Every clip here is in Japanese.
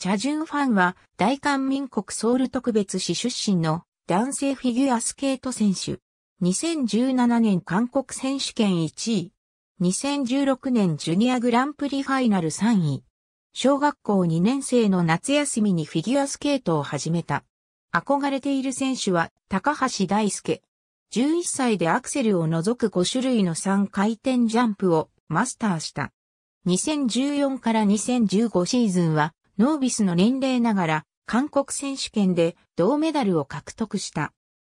チャジュンファンは大韓民国ソウル特別市出身の男性フィギュアスケート選手。2017年韓国選手権1位。2016年ジュニアグランプリファイナル3位。小学校2年生の夏休みにフィギュアスケートを始めた。憧れている選手は高橋大輔。11歳でアクセルを除く5種類の3回転ジャンプをマスターした。2014から2015シーズンはノービスの年齢ながら、韓国選手権で銅メダルを獲得した。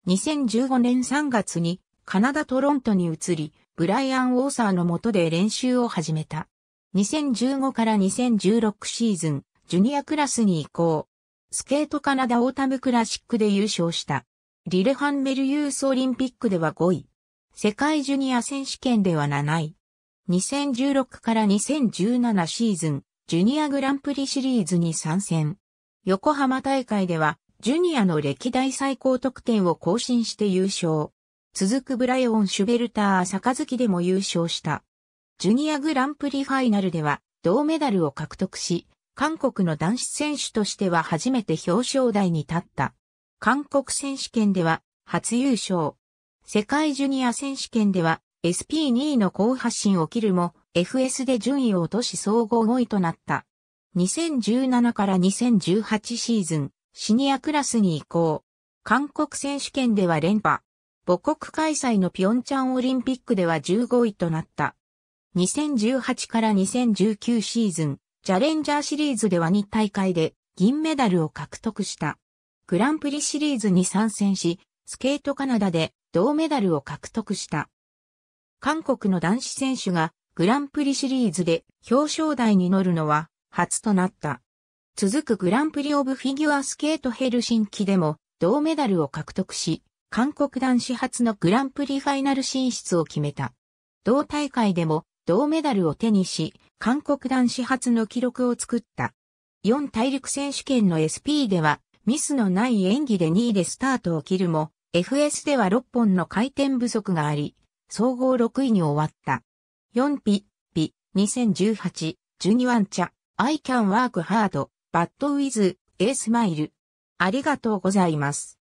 2015年3月にカナダ・トロントに移り、ブライアン・ウォーサーの下で練習を始めた。2015から2016シーズン、ジュニアクラスに移行。スケートカナダオータムクラシックで優勝した。リレハンメルユースオリンピックでは5位。世界ジュニア選手権では7位。2016から2017シーズン、ジュニアグランプリシリーズに参戦。横浜大会では、ジュニアの歴代最高得点を更新して優勝。続くブライオン・シュベルター・杯でも優勝した。ジュニアグランプリファイナルでは、銅メダルを獲得し、韓国の男子選手としては初めて表彰台に立った。韓国選手権では、初優勝。世界ジュニア選手権では、SP2 位の後発進を切るも、FS で順位を落とし総合5位となった。2017から2018シーズン、シニアクラスに移行。韓国選手権では連覇。母国開催のピョンチャンオリンピックでは15位となった。2018から2019シーズン、チャレンジャーシリーズでは2大会で銀メダルを獲得した。グランプリシリーズに参戦し、スケートカナダで銅メダルを獲得した。韓国の男子選手がグランプリシリーズで表彰台に乗るのは初となった。続くグランプリオブフィギュアスケートヘルシンキでも銅メダルを獲得し、韓国男子初のグランプリファイナル進出を決めた。同大会でも銅メダルを手にし、韓国男子初の記録を作った。4大陸選手権の SP では、ミスのない演技で2位でスタートを切るも、FS では6本の回転不足があり、総合6位に終わった。4ピ、ピ、2018、ジュニワンチャ、I can work hard, but with a smile。ありがとうございます。